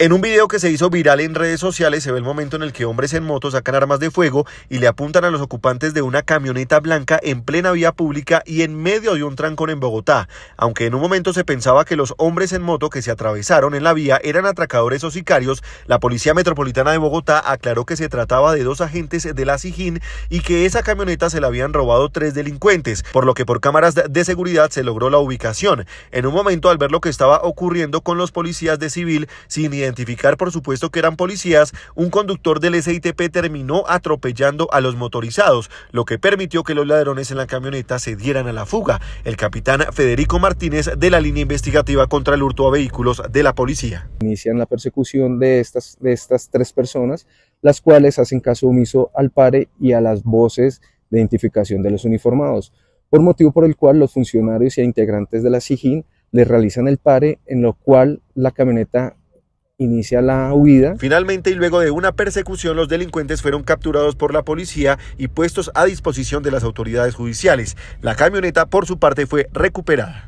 En un video que se hizo viral en redes sociales se ve el momento en el que hombres en moto sacan armas de fuego y le apuntan a los ocupantes de una camioneta blanca en plena vía pública y en medio de un trancón en Bogotá, aunque en un momento se pensaba que los hombres en moto que se atravesaron en la vía eran atracadores o sicarios, la Policía Metropolitana de Bogotá aclaró que se trataba de dos agentes de la SIGIN y que esa camioneta se la habían robado tres delincuentes, por lo que por cámaras de seguridad se logró la ubicación. En un momento al ver lo que estaba ocurriendo con los policías de civil sin identificar por supuesto que eran policías, un conductor del SITP terminó atropellando a los motorizados, lo que permitió que los ladrones en la camioneta se dieran a la fuga. El capitán Federico Martínez de la línea investigativa contra el hurto a vehículos de la policía. Inician la persecución de estas, de estas tres personas, las cuales hacen caso omiso al pare y a las voces de identificación de los uniformados, por motivo por el cual los funcionarios e integrantes de la SIGIN les realizan el pare, en lo cual la camioneta inicia la huida. Finalmente y luego de una persecución, los delincuentes fueron capturados por la policía y puestos a disposición de las autoridades judiciales. La camioneta, por su parte, fue recuperada.